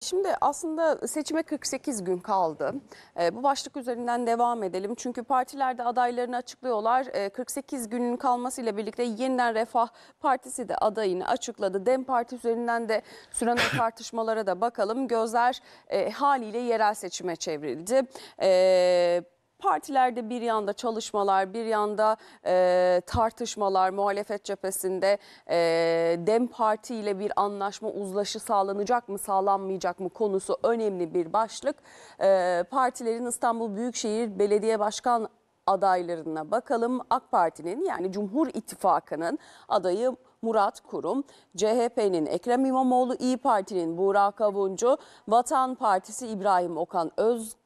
Şimdi aslında seçime 48 gün kaldı. Ee, bu başlık üzerinden devam edelim. Çünkü partiler de adaylarını açıklıyorlar. 48 ee, günün kalmasıyla birlikte yeniden Refah Partisi de adayını açıkladı. Dem Parti üzerinden de süren tartışmalara da bakalım. Gözler e, haliyle yerel seçime çevrildi. E, Partilerde bir yanda çalışmalar, bir yanda e, tartışmalar, muhalefet cephesinde e, DEM Parti ile bir anlaşma uzlaşı sağlanacak mı, sağlanmayacak mı konusu önemli bir başlık. E, partilerin İstanbul Büyükşehir Belediye Başkan adaylarına bakalım. AK Parti'nin yani Cumhur İttifakı'nın adayı Murat Kurum, CHP'nin Ekrem İmamoğlu, İyi Parti'nin Burak Avuncu, Vatan Partisi İbrahim Okan Öz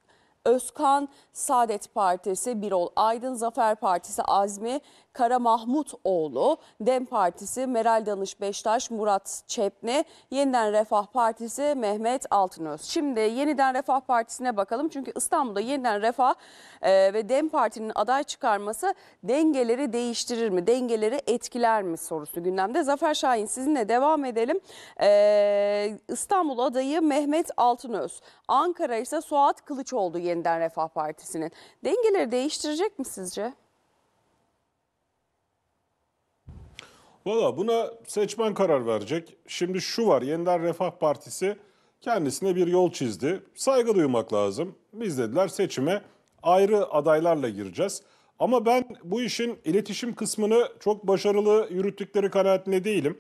Özkan, Saadet Partisi, Birol Aydın, Zafer Partisi, Azmi Kara Mahmutoğlu, DEM Partisi Meral Danış Beştaş, Murat Çepne, Yeniden Refah Partisi Mehmet Altınöz. Şimdi Yeniden Refah Partisi'ne bakalım çünkü İstanbul'da Yeniden Refah e, ve DEM Parti'nin aday çıkarması dengeleri değiştirir mi, dengeleri etkiler mi sorusu gündemde. Zafer Şahin sizinle devam edelim. E, İstanbul adayı Mehmet Altınöz, Ankara ise Suat Kılıçoğlu Yeniden Refah Partisi'nin. Dengeleri değiştirecek mi sizce? Valla buna seçmen karar verecek. Şimdi şu var Yeniden Refah Partisi kendisine bir yol çizdi. Saygı duymak lazım. Biz dediler seçime ayrı adaylarla gireceğiz. Ama ben bu işin iletişim kısmını çok başarılı yürüttükleri kanaatinde değilim.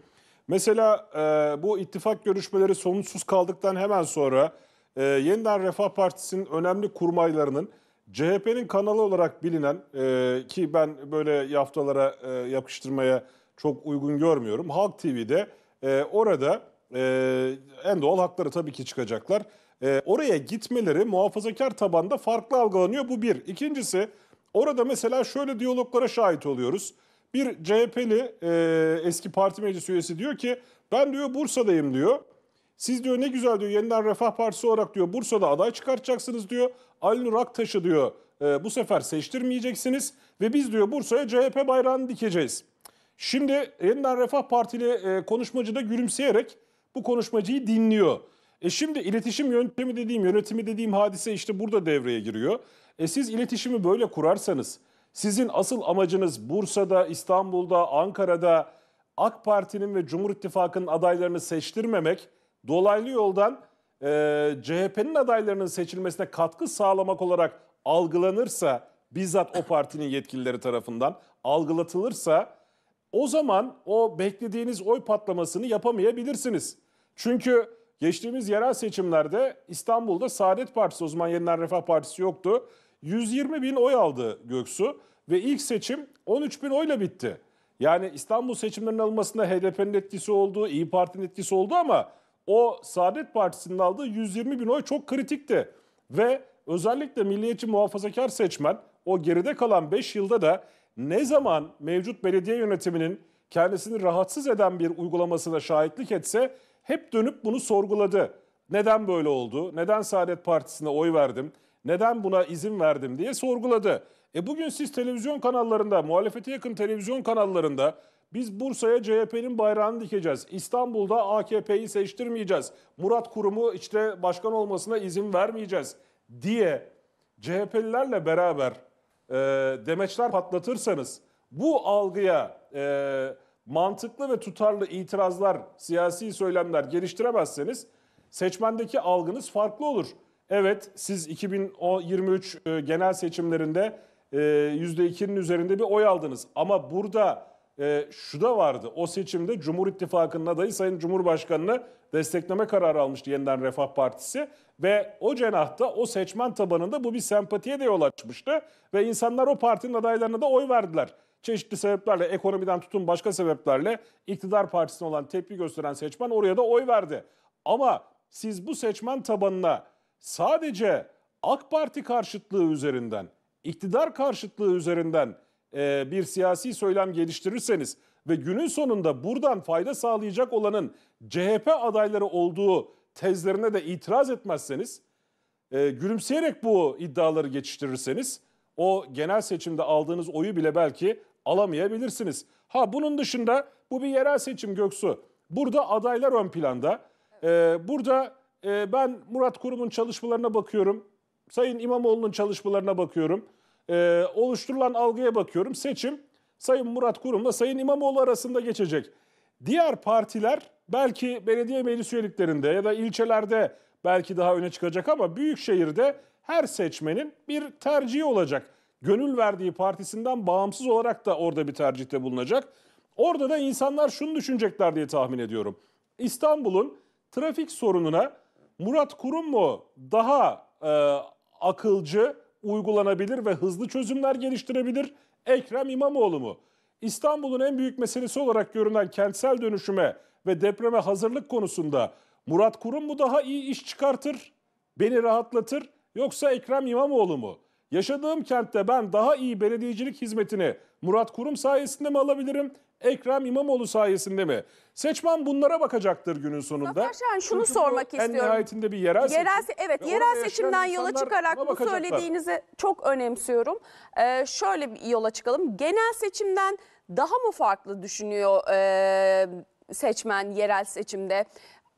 Mesela e, bu ittifak görüşmeleri sonuçsuz kaldıktan hemen sonra e, yeniden Refah Partisi'nin önemli kurmaylarının CHP'nin kanalı olarak bilinen e, ki ben böyle haftalara e, yapıştırmaya çok uygun görmüyorum. Halk TV'de e, orada e, en doğal hakları tabii ki çıkacaklar. E, oraya gitmeleri muhafazakar tabanda farklı algılanıyor bu bir. İkincisi orada mesela şöyle diyaloglara şahit oluyoruz. Bir CHP'li e, eski parti meclis üyesi diyor ki ben diyor Bursa'dayım diyor. Siz diyor ne güzel diyor yeniden Refah Partisi olarak diyor Bursa'da aday çıkartacaksınız diyor. Ali Nur Aktaş'ı diyor e, bu sefer seçtirmeyeceksiniz ve biz diyor Bursa'ya CHP bayrağını dikeceğiz. Şimdi yeniden Refah Partili e, konuşmacı da gülümseyerek bu konuşmacıyı dinliyor. E şimdi iletişim yöntemi dediğim, yönetimi dediğim hadise işte burada devreye giriyor. E siz iletişimi böyle kurarsanız, sizin asıl amacınız Bursa'da, İstanbul'da, Ankara'da AK Parti'nin ve Cumhur İttifakı'nın adaylarını seçtirmemek, dolaylı yoldan e, CHP'nin adaylarının seçilmesine katkı sağlamak olarak algılanırsa, bizzat o partinin yetkilileri tarafından algılatılırsa o zaman o beklediğiniz oy patlamasını yapamayabilirsiniz. Çünkü geçtiğimiz yerel seçimlerde İstanbul'da Saadet Partisi, o zaman Yeniden Refah Partisi yoktu. 120 bin oy aldı Göksu ve ilk seçim 13 bin oyla bitti. Yani İstanbul seçimlerinin alınmasında HDP'nin etkisi oldu, İyi Parti'nin etkisi oldu ama o Saadet Partisi'nin aldığı 120 bin oy çok kritikti. Ve özellikle milliyetçi muhafazakar seçmen o geride kalan 5 yılda da ne zaman mevcut belediye yönetiminin kendisini rahatsız eden bir uygulamasına şahitlik etse hep dönüp bunu sorguladı. Neden böyle oldu? Neden Saadet Partisi'ne oy verdim? Neden buna izin verdim diye sorguladı. E bugün siz televizyon kanallarında, muhalefete yakın televizyon kanallarında biz Bursa'ya CHP'nin bayrağını dikeceğiz. İstanbul'da AKP'yi seçtirmeyeceğiz. Murat Kurum'u işte başkan olmasına izin vermeyeceğiz diye CHP'lilerle beraber e, demeçler patlatırsanız bu algıya e, mantıklı ve tutarlı itirazlar, siyasi söylemler geliştiremezseniz seçmendeki algınız farklı olur. Evet siz 2023 e, genel seçimlerinde e, %2'nin üzerinde bir oy aldınız ama burada e, şu da vardı. O seçimde Cumhur İttifakı'nın adayı Sayın Cumhurbaşkanı'nı destekleme kararı almıştı yeniden Refah Partisi. Ve o cenahta, o seçmen tabanında bu bir sempatiye de yol açmıştı. Ve insanlar o partinin adaylarına da oy verdiler. Çeşitli sebeplerle, ekonomiden tutun başka sebeplerle iktidar partisine olan tepki gösteren seçmen oraya da oy verdi. Ama siz bu seçmen tabanına sadece AK Parti karşıtlığı üzerinden, iktidar karşıtlığı üzerinden e, bir siyasi söylem geliştirirseniz ve günün sonunda buradan fayda sağlayacak olanın CHP adayları olduğu tezlerine de itiraz etmezseniz, e, gülümseyerek bu iddiaları geçiştirirseniz o genel seçimde aldığınız oyu bile belki alamayabilirsiniz. Ha bunun dışında bu bir yerel seçim Göksu. Burada adaylar ön planda. E, burada ben Murat Kurum'un çalışmalarına bakıyorum. Sayın İmamoğlu'nun çalışmalarına bakıyorum e, oluşturulan algıya bakıyorum. Seçim Sayın Murat Kurum'la Sayın İmamoğlu arasında geçecek. Diğer partiler belki belediye meclis üyeliklerinde ya da ilçelerde belki daha öne çıkacak ama büyük şehirde her seçmenin bir tercihi olacak. Gönül verdiği partisinden bağımsız olarak da orada bir tercihte bulunacak. Orada da insanlar şunu düşünecekler diye tahmin ediyorum. İstanbul'un trafik sorununa Murat Kurum mu daha e, akılcı, uygulanabilir ve hızlı çözümler geliştirebilir Ekrem İmamoğlu mu? İstanbul'un en büyük meselesi olarak görünen kentsel dönüşüme ve depreme hazırlık konusunda Murat Kurum mu daha iyi iş çıkartır, beni rahatlatır yoksa Ekrem İmamoğlu mu? Yaşadığım kentte ben daha iyi belediyecilik hizmetini Murat Kurum sayesinde mi alabilirim Ekrem İmamoğlu sayesinde mi? Seçmen bunlara bakacaktır günün sonunda. Zafer Şahin şunu Çünkü sormak istiyorum. En nihayetinde bir yerel seçim. evet yerel seçimden yola çıkarak bu söylediğinizi çok önemsiyorum. Ee, şöyle bir yola çıkalım. Genel seçimden daha mı farklı düşünüyor e, seçmen yerel seçimde?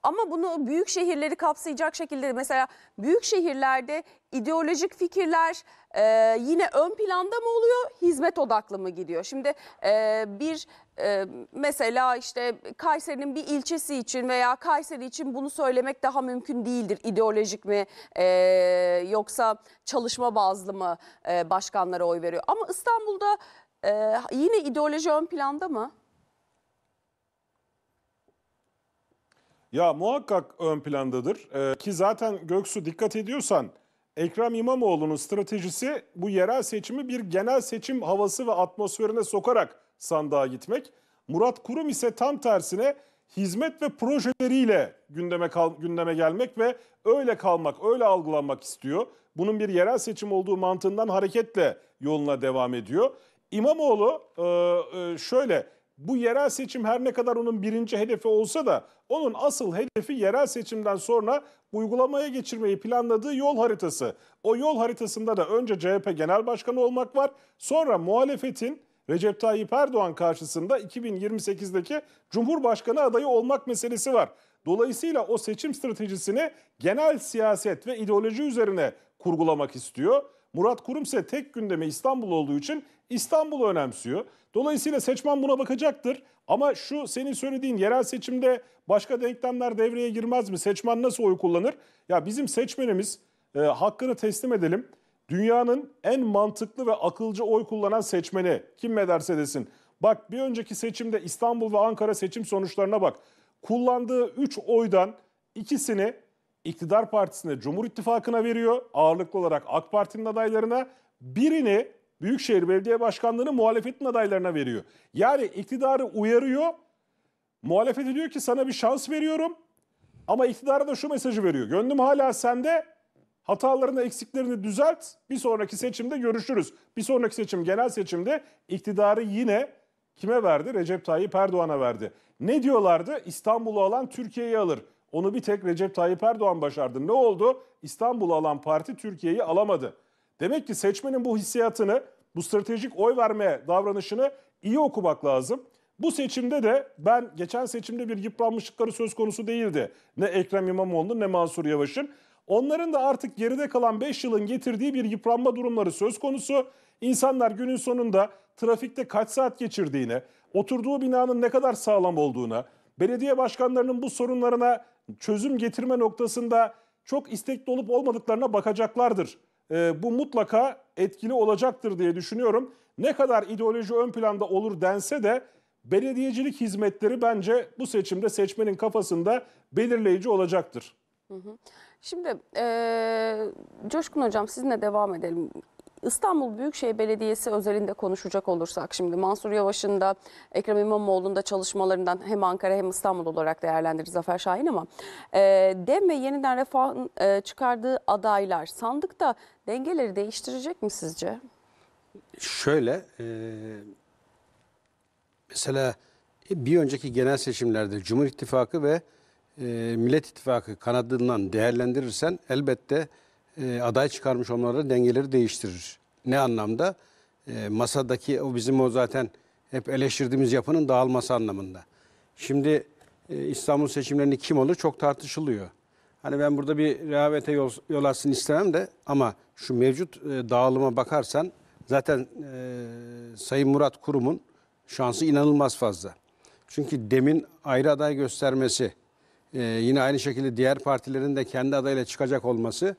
Ama bunu büyük şehirleri kapsayacak şekilde mesela büyük şehirlerde ideolojik fikirler e, yine ön planda mı oluyor, hizmet odaklı mı gidiyor? Şimdi e, bir ee, mesela işte Kayseri'nin bir ilçesi için veya Kayseri için bunu söylemek daha mümkün değildir. İdeolojik mi ee, yoksa çalışma bazlı mı e, başkanlara oy veriyor? Ama İstanbul'da e, yine ideoloji ön planda mı? Ya muhakkak ön plandadır ee, ki zaten Göksu dikkat ediyorsan Ekrem İmamoğlu'nun stratejisi bu yerel seçimi bir genel seçim havası ve atmosferine sokarak sandığa gitmek. Murat Kurum ise tam tersine hizmet ve projeleriyle gündeme, kal, gündeme gelmek ve öyle kalmak, öyle algılanmak istiyor. Bunun bir yerel seçim olduğu mantığından hareketle yoluna devam ediyor. İmamoğlu e, e şöyle, bu yerel seçim her ne kadar onun birinci hedefi olsa da onun asıl hedefi yerel seçimden sonra uygulamaya geçirmeyi planladığı yol haritası. O yol haritasında da önce CHP Genel Başkanı olmak var, sonra muhalefetin Recep Tayyip Erdoğan karşısında 2028'deki Cumhurbaşkanı adayı olmak meselesi var. Dolayısıyla o seçim stratejisini genel siyaset ve ideoloji üzerine kurgulamak istiyor. Murat Kurumse tek gündeme İstanbul olduğu için İstanbul'u önemsiyor. Dolayısıyla seçmen buna bakacaktır. Ama şu senin söylediğin yerel seçimde başka denklemler devreye girmez mi? Seçmen nasıl oy kullanır? Ya bizim seçmenimiz e, hakkını teslim edelim dünyanın en mantıklı ve akılcı oy kullanan seçmeni kim ne derse desin. Bak bir önceki seçimde İstanbul ve Ankara seçim sonuçlarına bak. Kullandığı 3 oydan ikisini iktidar partisine, Cumhur İttifakı'na veriyor. Ağırlıklı olarak AK Parti'nin adaylarına. Birini Büyükşehir Belediye Başkanlığı'nı muhalefetin adaylarına veriyor. Yani iktidarı uyarıyor. Muhalefet diyor ki sana bir şans veriyorum. Ama iktidara da şu mesajı veriyor. Gönlüm hala sende Hatalarını, eksiklerini düzelt. Bir sonraki seçimde görüşürüz. Bir sonraki seçim genel seçimde iktidarı yine kime verdi? Recep Tayyip Erdoğan'a verdi. Ne diyorlardı? İstanbul'u alan Türkiye'yi alır. Onu bir tek Recep Tayyip Erdoğan başardı. Ne oldu? İstanbul'u alan parti Türkiye'yi alamadı. Demek ki seçmenin bu hissiyatını, bu stratejik oy verme davranışını iyi okumak lazım. Bu seçimde de ben geçen seçimde bir yıpranmışlıkları söz konusu değildi. Ne Ekrem İmamoğlu'nun ne Mansur Yavaş'ın. Onların da artık geride kalan 5 yılın getirdiği bir yıpranma durumları söz konusu. İnsanlar günün sonunda trafikte kaç saat geçirdiğine, oturduğu binanın ne kadar sağlam olduğuna, belediye başkanlarının bu sorunlarına çözüm getirme noktasında çok istekli olup olmadıklarına bakacaklardır. E, bu mutlaka etkili olacaktır diye düşünüyorum. Ne kadar ideoloji ön planda olur dense de belediyecilik hizmetleri bence bu seçimde seçmenin kafasında belirleyici olacaktır. Hı hı. Şimdi e, Coşkun Hocam sizinle devam edelim. İstanbul Büyükşehir Belediyesi özelinde konuşacak olursak şimdi Mansur Yavaş'ın da Ekrem İmamoğlu'nun da çalışmalarından hem Ankara hem İstanbul olarak değerlendirir Zafer Şahin ama e, DEM ve yeniden refahın e, çıkardığı adaylar sandıkta dengeleri değiştirecek mi sizce? Şöyle e, mesela bir önceki genel seçimlerde Cumhur İttifakı ve e, Millet İttifakı kanadından değerlendirirsen elbette e, aday çıkarmış onlara dengeleri değiştirir. Ne anlamda? E, masadaki o bizim o zaten hep eleştirdiğimiz yapının dağılması anlamında. Şimdi e, İstanbul seçimlerini kim olur çok tartışılıyor. Hani ben burada bir rehavete yol, yol açsın istemem de ama şu mevcut dağılıma bakarsan zaten Sayın Murat Kurum'un şansı inanılmaz fazla. Çünkü demin ayrı aday göstermesi, e, yine aynı şekilde diğer partilerin de kendi adayla çıkacak olması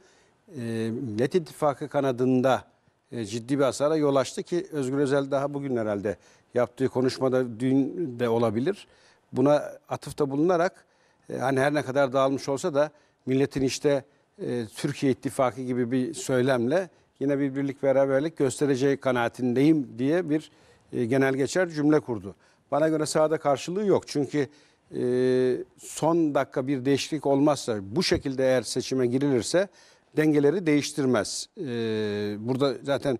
e, Millet İttifakı kanadında e, ciddi bir hasara yol açtı ki Özgür Özel daha bugün herhalde yaptığı konuşmada dün de olabilir. Buna atıfta bulunarak e, hani her ne kadar dağılmış olsa da milletin işte e, Türkiye İttifakı gibi bir söylemle yine bir birlik beraberlik göstereceği kanaatindeyim diye bir e, genel geçer cümle kurdu. Bana göre sahada karşılığı yok. Çünkü e, son dakika bir değişiklik olmazsa bu şekilde eğer seçime girilirse dengeleri değiştirmez. E, burada zaten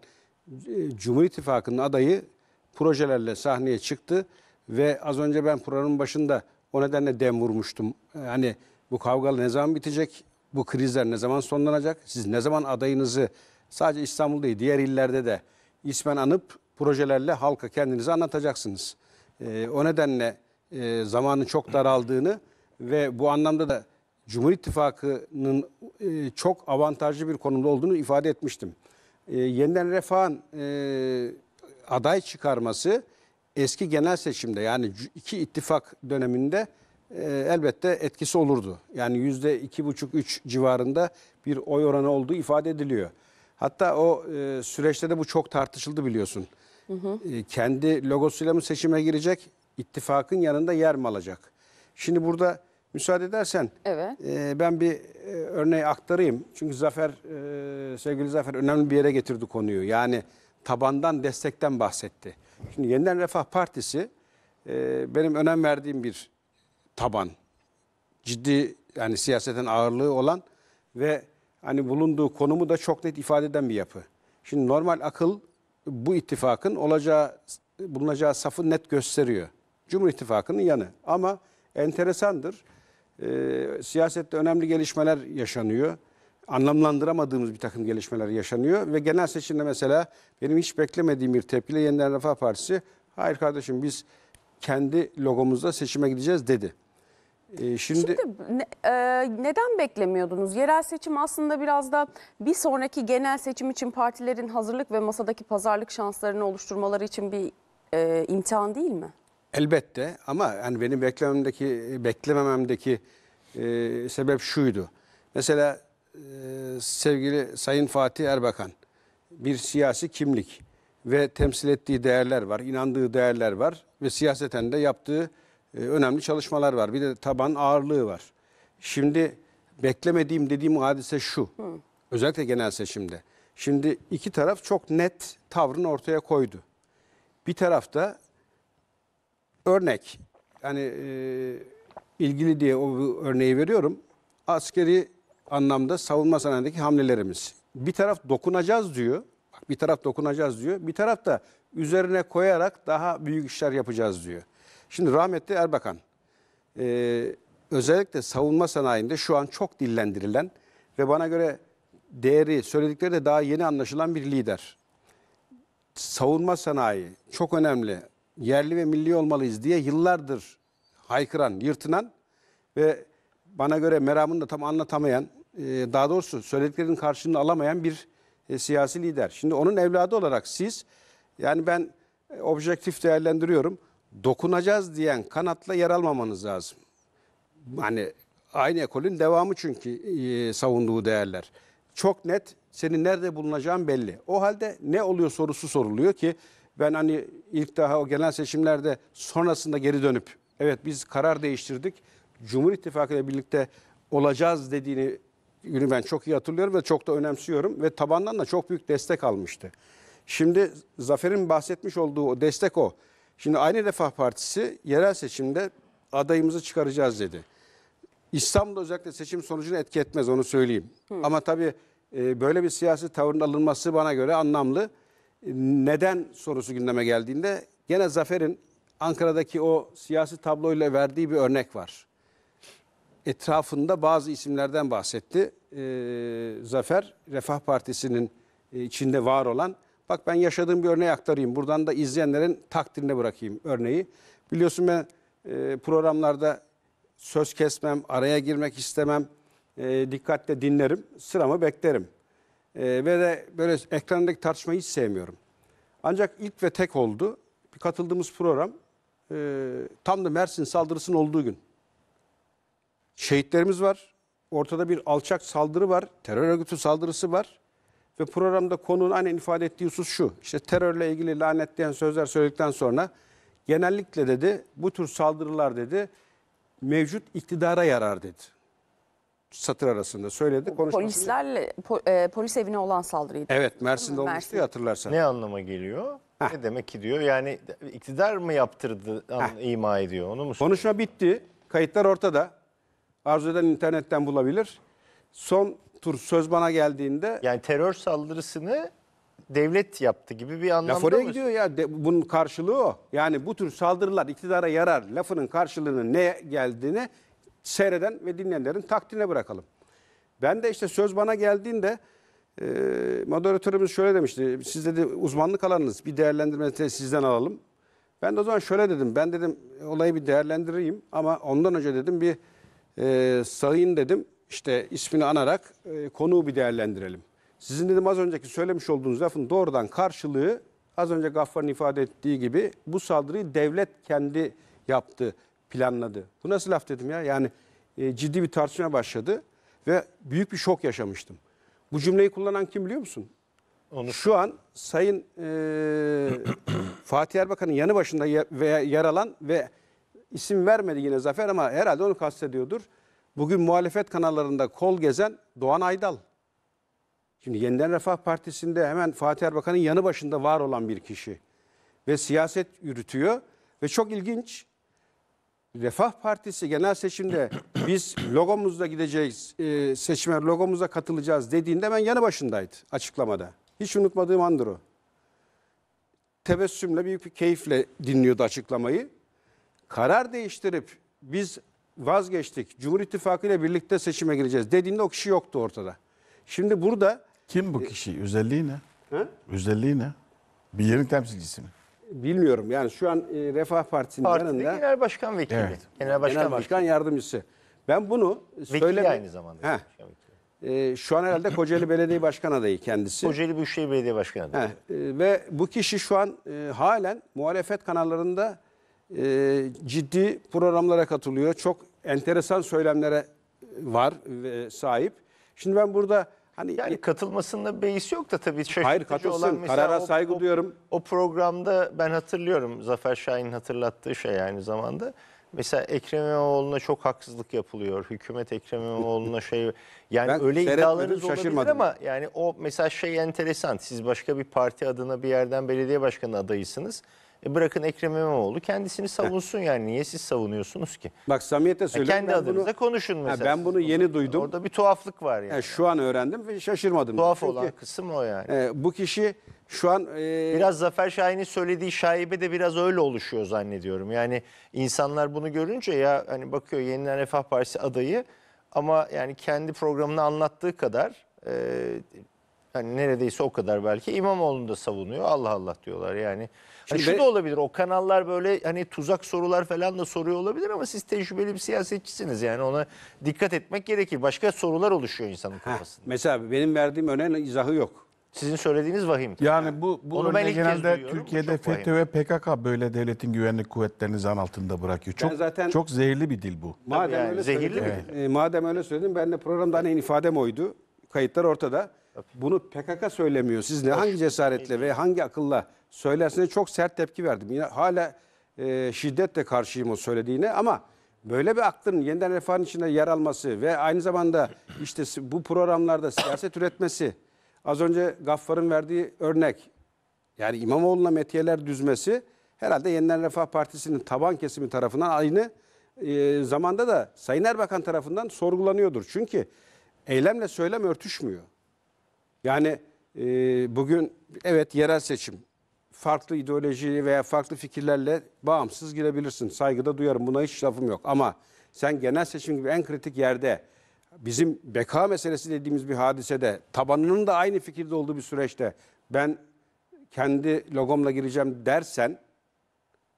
e, Cumhur İttifakı'nın adayı projelerle sahneye çıktı ve az önce ben programın başında o nedenle dem vurmuştum. Ee, hani bu kavgalı ne zaman bitecek? Bu krizler ne zaman sonlanacak? Siz ne zaman adayınızı sadece İstanbul değil diğer illerde de ismen anıp projelerle halka kendinizi anlatacaksınız. E, o nedenle e, zamanın çok daraldığını ve bu anlamda da Cumhur İttifakı'nın e, çok avantajlı bir konumda olduğunu ifade etmiştim. E, yeniden Refah'ın e, aday çıkarması eski genel seçimde yani iki ittifak döneminde e, elbette etkisi olurdu. Yani yüzde iki buçuk üç civarında bir oy oranı olduğu ifade ediliyor. Hatta o e, süreçte de bu çok tartışıldı biliyorsun. Hı hı. E, kendi logosuyla mı seçime girecek ittifakın yanında yer mi alacak? Şimdi burada müsaade edersen evet. e, ben bir e, örneği aktarayım. Çünkü Zafer, e, sevgili Zafer önemli bir yere getirdi konuyu. Yani tabandan destekten bahsetti. Şimdi Yeniden Refah Partisi e, benim önem verdiğim bir taban. Ciddi yani siyaseten ağırlığı olan ve hani bulunduğu konumu da çok net ifade eden bir yapı. Şimdi normal akıl bu ittifakın olacağı bulunacağı safı net gösteriyor. Cumhur İttifakı'nın yanı. Ama enteresandır. E, siyasette önemli gelişmeler yaşanıyor. Anlamlandıramadığımız bir takım gelişmeler yaşanıyor. Ve genel seçimde mesela benim hiç beklemediğim bir tepkiyle Yeniden Refah Partisi hayır kardeşim biz kendi logomuzda seçime gideceğiz dedi. E, şimdi şimdi ne, e, neden beklemiyordunuz? Yerel seçim aslında biraz da bir sonraki genel seçim için partilerin hazırlık ve masadaki pazarlık şanslarını oluşturmaları için bir e, imtihan değil mi? Elbette ama yani benim beklememdeki beklemememdeki e, sebep şuydu. Mesela e, sevgili Sayın Fatih Erbakan bir siyasi kimlik ve temsil ettiği değerler var, inandığı değerler var ve siyaseten de yaptığı e, önemli çalışmalar var. Bir de taban ağırlığı var. Şimdi beklemediğim dediğim hadise şu. Hı. Özellikle genel seçimde. Şimdi iki taraf çok net tavrını ortaya koydu. Bir tarafta örnek yani e, ilgili diye o örneği veriyorum. Askeri anlamda savunma sanayindeki hamlelerimiz. Bir taraf dokunacağız diyor. Bir taraf dokunacağız diyor. Bir taraf da üzerine koyarak daha büyük işler yapacağız diyor. Şimdi rahmetli Erbakan e, özellikle savunma sanayinde şu an çok dillendirilen ve bana göre değeri söyledikleri de daha yeni anlaşılan bir lider. Savunma sanayi çok önemli yerli ve milli olmalıyız diye yıllardır haykıran, yırtınan ve bana göre meramını da tam anlatamayan, e, daha doğrusu söylediklerinin karşılığını alamayan bir e, siyasi lider. Şimdi onun evladı olarak siz, yani ben e, objektif değerlendiriyorum, dokunacağız diyen kanatla yer almamanız lazım. Hani aynı ekolün devamı çünkü savunduğu değerler. Çok net senin nerede bulunacağın belli. O halde ne oluyor sorusu soruluyor ki ben hani ilk daha o genel seçimlerde sonrasında geri dönüp evet biz karar değiştirdik. Cumhur İttifakı ile birlikte olacağız dediğini günü ben çok iyi hatırlıyorum ve çok da önemsiyorum ve tabandan da çok büyük destek almıştı. Şimdi Zafer'in bahsetmiş olduğu o destek o. Şimdi aynı Refah Partisi yerel seçimde adayımızı çıkaracağız dedi. İstanbul'da özellikle seçim sonucunu etki etmez onu söyleyeyim. Hı. Ama tabii e, böyle bir siyasi tavırın alınması bana göre anlamlı neden sorusu gündeme geldiğinde gene Zafer'in Ankara'daki o siyasi tabloyla verdiği bir örnek var. Etrafında bazı isimlerden bahsetti. Ee, Zafer Refah Partisi'nin e, içinde var olan. Bak ben yaşadığım bir örneği aktarayım. Buradan da izleyenlerin takdirine bırakayım örneği. Biliyorsun ben e, programlarda söz kesmem, araya girmek istemem. E, dikkatle dinlerim, sıramı beklerim. E, ve de böyle ekrandaki tartışmayı hiç sevmiyorum. Ancak ilk ve tek oldu. Bir katıldığımız program e, tam da Mersin saldırısının olduğu gün. Şehitlerimiz var. Ortada bir alçak saldırı var. Terör örgütü saldırısı var. Ve programda konunun aynen ifade ettiği husus şu. İşte terörle ilgili lanetleyen sözler söyledikten sonra genellikle dedi bu tür saldırılar dedi mevcut iktidara yarar dedi satır arasında söyledi. Konuşmasını... Polislerle po, e, polis evine olan saldırıydı. Evet Mersin'de Mersin. olmuştu ya hatırlarsan. Ne anlama geliyor? Heh. Ne demek ki diyor? Yani iktidar mı yaptırdı an, ima ediyor onu mu? Konuşma bitti. Kayıtlar ortada. Arzu eden internetten bulabilir. Son tur söz bana geldiğinde... Yani terör saldırısını devlet yaptı gibi bir anlamda Lafı oraya mı? gidiyor ya. De, bunun karşılığı o. Yani bu tür saldırılar iktidara yarar lafının karşılığının ne geldiğini seyreden ve dinleyenlerin takdirine bırakalım. Ben de işte söz bana geldiğinde e, moderatörümüz şöyle demişti. Siz dedi uzmanlık alanınız bir değerlendirmesi sizden alalım. Ben de o zaman şöyle dedim. Ben dedim olayı bir değerlendireyim ama ondan önce dedim bir e, sayın dedim işte ismini anarak e, konuğu bir değerlendirelim. Sizin dedim az önceki söylemiş olduğunuz lafın doğrudan karşılığı az önce Gaffar'ın ifade ettiği gibi bu saldırıyı devlet kendi yaptı planladı. Bu nasıl laf dedim ya? Yani e, ciddi bir tartışma başladı ve büyük bir şok yaşamıştım. Bu cümleyi kullanan kim biliyor musun? Onu... Şu an Sayın e, Fatih Erbakan'ın yanı başında yer, veya yer alan ve isim vermedi yine Zafer ama herhalde onu kastediyordur. Bugün muhalefet kanallarında kol gezen Doğan Aydal. Şimdi Yeniden Refah Partisi'nde hemen Fatih Erbakan'ın yanı başında var olan bir kişi ve siyaset yürütüyor ve çok ilginç Refah Partisi genel seçimde biz logomuzla gideceğiz, e, seçmen logomuza katılacağız dediğinde ben yanı başındaydı açıklamada. Hiç unutmadığım andır o. Tebessümle büyük bir keyifle dinliyordu açıklamayı. Karar değiştirip biz vazgeçtik, Cumhur İttifakı ile birlikte seçime gireceğiz dediğinde o kişi yoktu ortada. Şimdi burada... Kim bu kişi? Özelliği ne? He? Özelliği ne? Bir yerin temsilcisi mi? bilmiyorum. Yani şu an e, Refah Partisi'nin Partide yanında genel başkan vekili. Evet. Genel başkan, genel başkan yardımcısı. Ben bunu söyle aynı zamanda. Heh. E, şu an herhalde Kocaeli Belediye Başkan adayı kendisi. Kocaeli Büyükşehir Belediye Başkan adayı. E, ve bu kişi şu an e, halen muhalefet kanallarında e, ciddi programlara katılıyor. Çok enteresan söylemlere var ve sahip. Şimdi ben burada Hani yani katılmasında beis yok da tabii şaşırtıcı Hayır katılsın. Karara o, saygı o, duyuyorum. O programda ben hatırlıyorum Zafer Şahin hatırlattığı şey aynı zamanda. Mesela Ekrem İmamoğlu'na çok haksızlık yapılıyor. Hükümet Ekrem İmamoğlu'na şey yani ben öyle iddialarınız olabilir ama yani o mesela şey enteresan. Siz başka bir parti adına bir yerden belediye başkanı adayısınız. E bırakın Ekrem İmamoğlu kendisini savunsun yani. Niye siz savunuyorsunuz ki? Bak samimiyete söylüyorum. kendi ben adınıza bunu, konuşun mesela. ben bunu siz. yeni duydum. Orada bir tuhaflık var yani. yani şu an öğrendim ve şaşırmadım. Tuhaf Çünkü, olan kısım o yani. E, bu kişi şu an... E... Biraz Zafer Şahin'in söylediği şaibe de biraz öyle oluşuyor zannediyorum. Yani insanlar bunu görünce ya hani bakıyor Yeniden Refah Partisi adayı ama yani kendi programını anlattığı kadar e, hani neredeyse o kadar belki İmamoğlu'nu da savunuyor. Allah Allah diyorlar yani. Hani Şimdi hani şu ben... da olabilir. O kanallar böyle hani tuzak sorular falan da soruyor olabilir ama siz tecrübeli bir siyasetçisiniz. Yani ona dikkat etmek gerekir. Başka sorular oluşuyor insanın kafasında. Heh, mesela benim verdiğim öne izahı yok. Sizin söylediğiniz vahim. Yani bu, bu Onu ben genelde Türkiye'de FETÖ ve PKK böyle devletin güvenlik kuvvetlerini zan altında bırakıyor. Çok zaten, çok zehirli bir dil bu. Madem yani, öyle zehirli söyledim, bir E, madem öyle söyledim ben de programda hani ifadem oydu. Kayıtlar ortada. Bunu PKK söylemiyor. Siz ne hangi cesaretle ve hangi akılla söylersine çok sert tepki verdim. Yine hala e, şiddetle karşıyım o söylediğine ama böyle bir aklın yeniden refahın içinde yer alması ve aynı zamanda işte bu programlarda siyaset üretmesi, az önce Gaffar'ın verdiği örnek, yani İmamoğlu'na metiyeler düzmesi herhalde Yeniden Refah Partisi'nin taban kesimi tarafından aynı e, zamanda da Sayın Erbakan tarafından sorgulanıyordur. Çünkü eylemle söylem örtüşmüyor. Yani e, bugün evet yerel seçim farklı ideolojiyi veya farklı fikirlerle bağımsız girebilirsin. Saygıda duyarım. Buna hiç lafım yok. Ama sen genel seçim gibi en kritik yerde bizim beka meselesi dediğimiz bir hadisede tabanının da aynı fikirde olduğu bir süreçte ben kendi logomla gireceğim dersen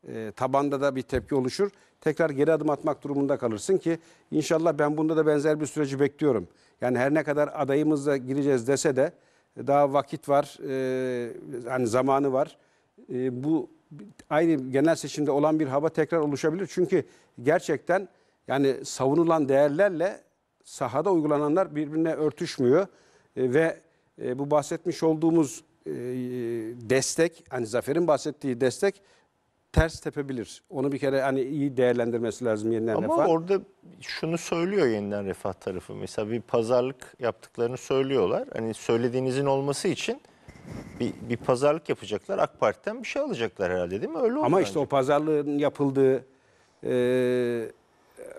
e, tabanda da bir tepki oluşur. Tekrar geri adım atmak durumunda kalırsın ki inşallah ben bunda da benzer bir süreci bekliyorum. Yani her ne kadar adayımızla gireceğiz dese de daha vakit var, e, yani zamanı var e, bu aynı genel seçimde olan bir hava tekrar oluşabilir. Çünkü gerçekten yani savunulan değerlerle sahada uygulananlar birbirine örtüşmüyor e, ve e, bu bahsetmiş olduğumuz e, e, destek, hani Zafer'in bahsettiği destek ters tepebilir. Onu bir kere hani iyi değerlendirmesi lazım yeniden Ama Refah. Ama orada şunu söylüyor yeniden Refah tarafı. Mesela bir pazarlık yaptıklarını söylüyorlar. Hani söylediğinizin olması için bir, bir pazarlık yapacaklar. AK Parti'den bir şey alacaklar herhalde değil mi? Öyle Ama işte bence. o pazarlığın yapıldığı e,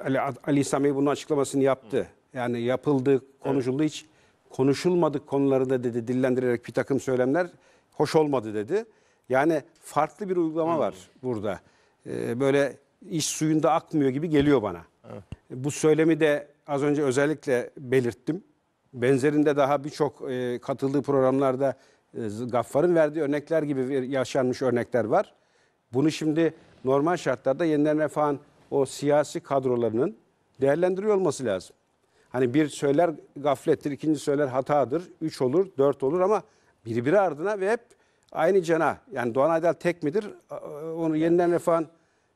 Ali, Ali İhsan bunun açıklamasını yaptı. Hı. Yani yapıldı, konuşuldu evet. hiç konuşulmadık konuları da dedi dillendirerek bir takım söylemler hoş olmadı dedi. Yani farklı bir uygulama Hı. Hmm. var burada. E, böyle iş suyunda akmıyor gibi geliyor bana. Evet. Bu söylemi de az önce özellikle belirttim. Benzerinde daha birçok e, katıldığı programlarda e, Gaffar'ın verdiği örnekler gibi yaşanmış örnekler var. Bunu şimdi normal şartlarda yeniden refahın o siyasi kadrolarının değerlendiriyor olması lazım. Hani bir söyler gaflettir, ikinci söyler hatadır, üç olur, dört olur ama birbiri ardına ve hep aynı cana. Yani Doğan Aydal tek midir? Onu yeniden refahın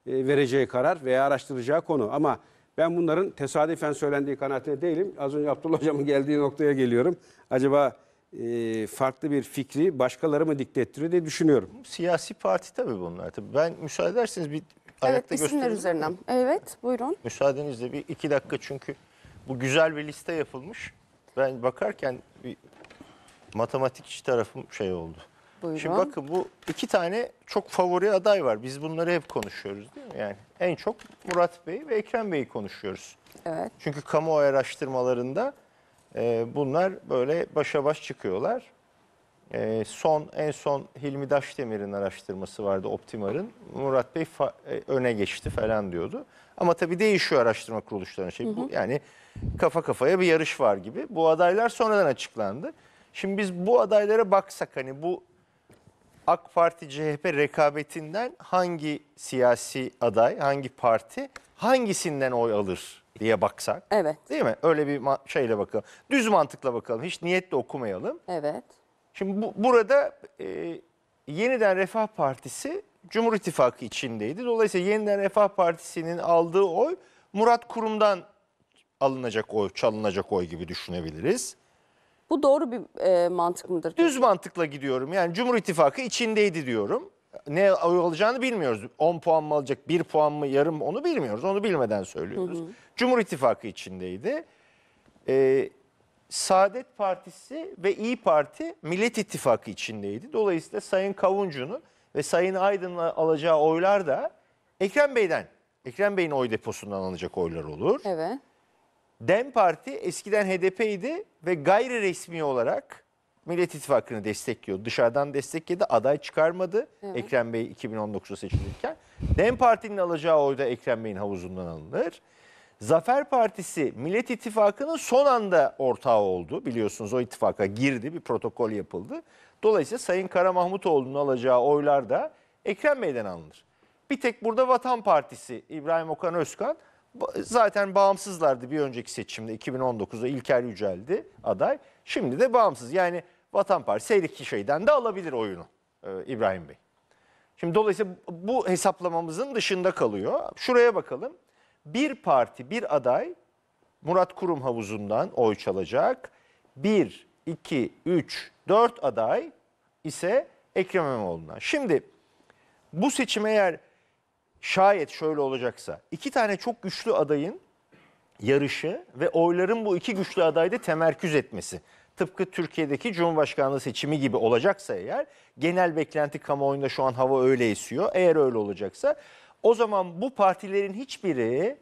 e, vereceği karar veya araştıracağı konu. Ama ben bunların tesadüfen söylendiği kanaatinde değilim. Az önce Abdullah Hocam'ın geldiği noktaya geliyorum. Acaba e, farklı bir fikri başkaları mı dikte ettiriyor diye düşünüyorum. Siyasi parti tabii bunlar. Tabii ben müsaade ederseniz bir ayakta evet, isimler üzerinden. Mi? Evet buyurun. Müsaadenizle bir iki dakika çünkü bu güzel bir liste yapılmış. Ben bakarken bir matematikçi tarafım şey oldu. Buyurun. Şimdi bakın bu iki tane çok favori aday var. Biz bunları hep konuşuyoruz değil mi? Yani en çok Murat Bey ve Ekrem Bey'i konuşuyoruz. Evet. Çünkü kamuoyu araştırmalarında ee, bunlar böyle başa baş çıkıyorlar. Ee, son En son Hilmi Daşdemir'in araştırması vardı Optimar'ın. Murat Bey e, öne geçti falan diyordu. Ama tabii değişiyor araştırma kuruluşlarının şey. Hı hı. Bu, yani kafa kafaya bir yarış var gibi. Bu adaylar sonradan açıklandı. Şimdi biz bu adaylara baksak hani bu AK Parti CHP rekabetinden hangi siyasi aday, hangi parti hangisinden oy alır? diye baksak. Evet. Değil mi? Öyle bir şeyle bakalım. Düz mantıkla bakalım. Hiç niyetle okumayalım. Evet. Şimdi bu, burada e, yeniden Refah Partisi Cumhur İttifakı içindeydi. Dolayısıyla yeniden Refah Partisi'nin aldığı oy Murat Kurum'dan alınacak oy, çalınacak oy gibi düşünebiliriz. Bu doğru bir e, mantık mıdır? Düz mantıkla gidiyorum. Yani Cumhur İttifakı içindeydi diyorum ne oy alacağını bilmiyoruz. 10 puan mı alacak, 1 puan mı, yarım mı onu bilmiyoruz. Onu bilmeden söylüyoruz. Hı hı. Cumhur İttifakı içindeydi. Ee, Saadet Partisi ve İyi Parti Millet İttifakı içindeydi. Dolayısıyla Sayın Kavuncu'nun ve Sayın Aydın'la alacağı oylar da Ekrem Bey'den, Ekrem Bey'in oy deposundan alınacak oylar olur. Evet. DEM Parti eskiden HDP'ydi ve gayri resmi olarak Millet İttifakı'nı destekliyor. Dışarıdan destek yedi. Aday çıkarmadı evet. Ekrem Bey 2019'da seçilirken. DEM Parti'nin alacağı oy da Ekrem Bey'in havuzundan alınır. Zafer Partisi Millet İttifakı'nın son anda ortağı oldu. Biliyorsunuz o ittifaka girdi, bir protokol yapıldı. Dolayısıyla Sayın Karamahmutoğlu'nun alacağı oylar da Ekrem Bey'den alınır. Bir tek burada Vatan Partisi İbrahim Okan Özkan zaten bağımsızlardı bir önceki seçimde 2019'da İlker Yücel'di aday. Şimdi de bağımsız. Yani Vatan Partisi her iki şeyden de alabilir oyunu e, İbrahim Bey. Şimdi dolayısıyla bu hesaplamamızın dışında kalıyor. Şuraya bakalım. Bir parti, bir aday Murat Kurum havuzundan oy çalacak. Bir, iki, üç, dört aday ise Ekrem İmamoğlu'ndan. Şimdi bu seçim eğer şayet şöyle olacaksa iki tane çok güçlü adayın yarışı ve oyların bu iki güçlü adayda temerküz etmesi tıpkı Türkiye'deki Cumhurbaşkanlığı seçimi gibi olacaksa eğer genel beklenti kamuoyunda şu an hava öyle esiyor. Eğer öyle olacaksa o zaman bu partilerin hiçbiri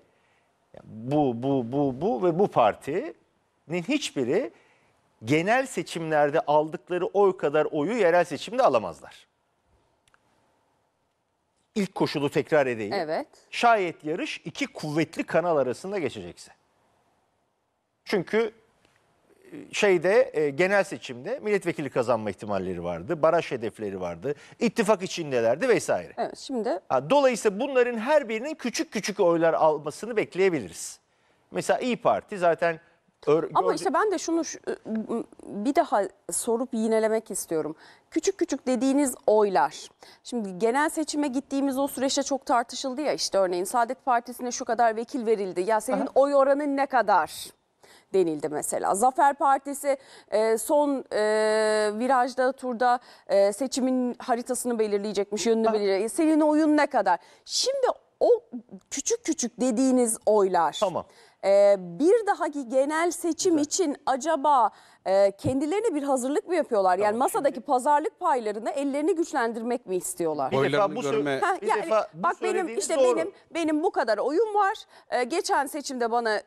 bu bu bu bu ve bu partinin hiçbiri genel seçimlerde aldıkları oy kadar oyu yerel seçimde alamazlar. İlk koşulu tekrar edeyim. Evet. Şayet yarış iki kuvvetli kanal arasında geçecekse. Çünkü şeyde e, genel seçimde milletvekili kazanma ihtimalleri vardı, baraj hedefleri vardı, ittifak içindelerdi vesaire. Evet şimdi Dolayısıyla bunların her birinin küçük küçük oylar almasını bekleyebiliriz. Mesela İyi Parti zaten ör- ama işte ben de şunu ıı, ıı, bir daha sorup yinelemek istiyorum. Küçük küçük dediğiniz oylar. Şimdi genel seçime gittiğimiz o süreçte çok tartışıldı ya işte örneğin Saadet Partisi'ne şu kadar vekil verildi. Ya senin oy oranın ne kadar? denildi mesela. Zafer Partisi e, son e, virajda turda e, seçimin haritasını belirleyecekmiş, yönünü ah. belirleyecekmiş Senin oyun ne kadar? Şimdi o küçük küçük dediğiniz oylar. Tamam. Ee, bir dahaki genel seçim Güzel. için acaba e, kendilerine bir hazırlık mı yapıyorlar? Yani Tamam, masadaki pazarlık paylarını ellerini güçlendirmek mi istiyorlar? Bir defa bu sö- görme- Heh, bir yani defa bu bak benim işte doğru. benim benim bu kadar oyun var. Ee, geçen seçimde bana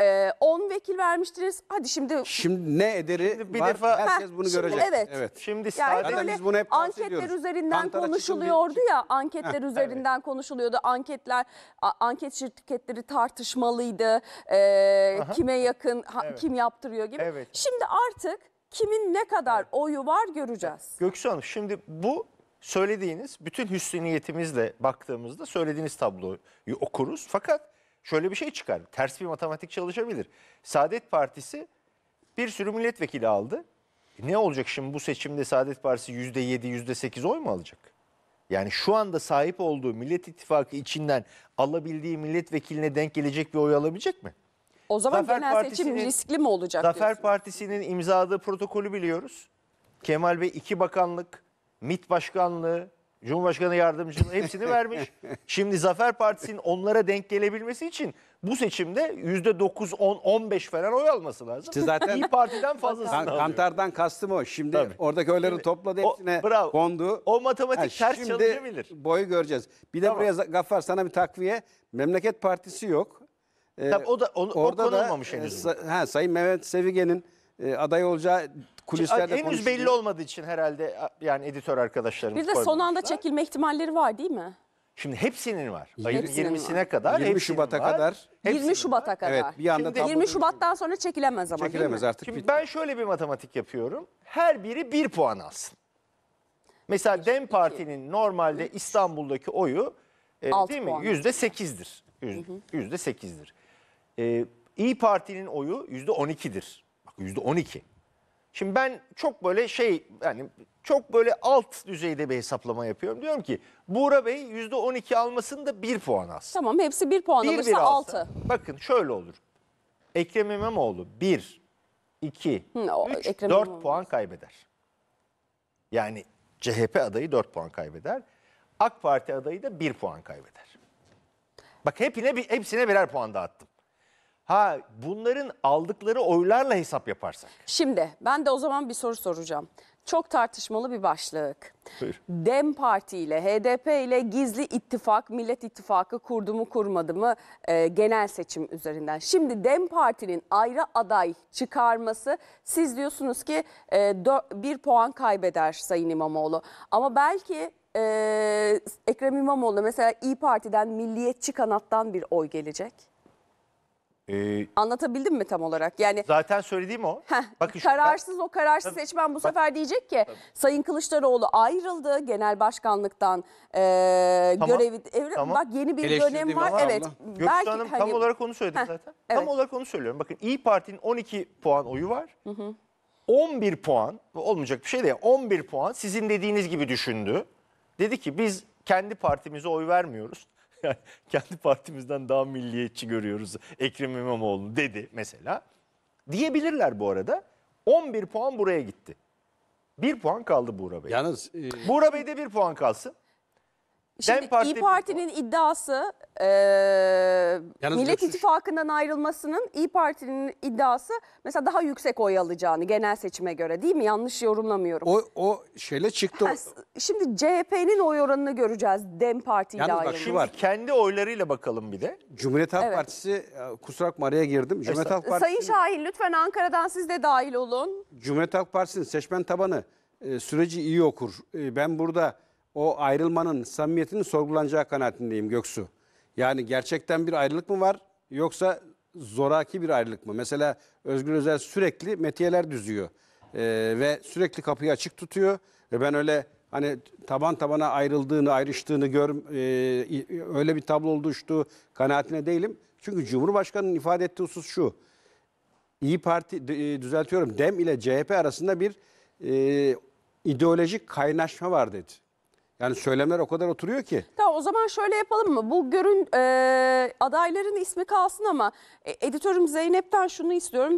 ee, 10 vekil vermiştiniz. Hadi şimdi Şimdi ne ederi bir var, defa- herkes bunu Heh, şimdi görecek. evet. Şimdi yani sadece- böyle biz bunu hep anketler üzerinden Kantara konuşuluyordu ya. Anketler üzerinden konuşuluyordu. Anketler anket şirketleri tartışmalıydı. Ee, kime yakın ha- kim yaptırıyor gibi. Evet. Şimdi artık kimin ne kadar oyu var göreceğiz. Göksu Hanım şimdi bu söylediğiniz bütün hüsnü baktığımızda söylediğiniz tabloyu okuruz. Fakat şöyle bir şey çıkar. Ters bir matematik çalışabilir. Saadet Partisi bir sürü milletvekili aldı. E, ne olacak şimdi bu seçimde Saadet Partisi yüzde yedi, yüzde sekiz oy mu alacak? Yani şu anda sahip olduğu Millet İttifakı içinden alabildiği milletvekiline denk gelecek bir oy alabilecek mi? O zaman Zafer genel seçim riskli mi olacak? Zafer diyorsun? Partisi'nin imzaladığı protokolü biliyoruz. Kemal Bey iki bakanlık, MİT başkanlığı, Cumhurbaşkanı yardımcının hepsini vermiş. Şimdi Zafer Partisi'nin onlara denk gelebilmesi için bu seçimde %9, 10, 15 falan oy alması lazım. İşte zaten İyi Parti'den fazlasını kan, alıyor. Kantar'dan kastım o. Şimdi Tabii. oradaki oyları şimdi, topladı hepsine o, bravo. kondu. O matematik yani ters şimdi çalışabilir. boyu göreceğiz. Bir de tamam. buraya Gaffar sana bir takviye. Memleket Partisi yok. Ee, Tabii o da onu, orada o konulmamış da, e, henüz. E, ha, Sayın Mehmet Sevigen'in e, aday olacağı kulislerde Henüz konuşuluyor. belli olmadığı için herhalde yani editör arkadaşlarımız Bir de son anda çekilme ihtimalleri var değil mi? Şimdi hepsinin var. Hepsinin 20'sine kadar. 20 Şubat'a var. kadar. 20 Şubat'a kadar. Evet bir anda Şimdi- tam 20 Şubat'tan sonra çekilemez ama çekilemez değil mi? artık. Şimdi bitti. ben şöyle bir matematik yapıyorum. Her biri bir puan alsın. Mesela Dem Parti'nin normalde İstanbul'daki oyu e, değil mi? puan. Yüzde 8'dir. Yüz- Yüzde 8'dir. E, İyi Parti'nin oyu yüzde on hakkı yüzde 12. Şimdi ben çok böyle şey yani çok böyle alt düzeyde bir hesaplama yapıyorum. Diyorum ki Buğra Bey yüzde 12 almasın da bir puan az. Tamam hepsi bir puan bir, alırsa bir 6. Bakın şöyle olur. Ekrem İmamoğlu 1, 2, 3, Ekrem 4 puan kaybeder. Yani CHP adayı 4 puan kaybeder. AK Parti adayı da 1 puan kaybeder. Bak hepine, hepsine birer puan dağıttım. Ha bunların aldıkları oylarla hesap yaparsak. Şimdi ben de o zaman bir soru soracağım. Çok tartışmalı bir başlık. Buyur. DEM Parti ile HDP ile gizli ittifak, Millet İttifakı kurdu mu kurmadı mı e, genel seçim üzerinden. Şimdi DEM Parti'nin ayrı aday çıkarması siz diyorsunuz ki e, bir puan kaybeder Sayın İmamoğlu. Ama belki e, Ekrem İmamoğlu mesela İyi Parti'den milliyetçi kanattan bir oy gelecek. Ee, Anlatabildim mi tam olarak? Yani Zaten söylediğim o. Heh, Bakın şu- kararsız o kararsız Tabii. seçmen bu sefer diyecek ki Sayın Kılıçdaroğlu ayrıldı genel başkanlıktan eee Tamam. görevi. Evet, Tamam. Bak yeni bir dönem var. ama Evet. abla. Göksu Hanım tam hani- olarak onu söyledim Heh, zaten. evet. Tam olarak onu söylüyorum. Bakın İyi Parti'nin 12 puan oyu var. 11 puan olmayacak bir şey de 11 puan sizin dediğiniz gibi düşündü. Dedi ki biz kendi partimize oy vermiyoruz. kendi partimizden daha milliyetçi görüyoruz Ekrem İmamoğlu dedi mesela. Diyebilirler bu arada. 11 puan buraya gitti. 1 puan kaldı Buğra Bey. Yalnız e... Buğra Bey'de 1 puan kalsın. Şimdi Dem Parti İyi Parti'nin iddiası e, Yalnız Millet göçüş. İttifakı'ndan ayrılmasının İyi Parti'nin iddiası mesela daha yüksek oy alacağını genel seçime göre değil mi? Yanlış yorumlamıyorum. O, o şeyle çıktı. şimdi CHP'nin oy oranını göreceğiz Dem Parti ile Yalnız bak şu var. Kendi oylarıyla bakalım bir de. Cumhuriyet Halk Evet. Partisi e, kusura bakma araya girdim. Cumhuriyet Halk Sayın Şahin lütfen Ankara'dan siz de dahil olun. Cumhuriyet Halk Partisi'nin seçmen tabanı e, süreci iyi okur. E, ben burada o ayrılmanın samimiyetinin sorgulanacağı kanaatindeyim Göksu. Yani gerçekten bir ayrılık mı var yoksa zoraki bir ayrılık mı? Mesela Özgür Özel sürekli metiyeler düzüyor ee, ve sürekli kapıyı açık tutuyor ve ben öyle hani taban tabana ayrıldığını, ayrıştığını gör e, öyle bir tablo oluştu kanaatine değilim. Çünkü Cumhurbaşkanı'nın ifade ettiği husus şu. İyi Parti e, düzeltiyorum DEM ile CHP arasında bir e, ideolojik kaynaşma var dedi. Yani söylemler o kadar oturuyor ki. Tamam o zaman şöyle yapalım mı? Bu görün e, adayların ismi kalsın ama e, editörüm Zeynep'ten şunu istiyorum.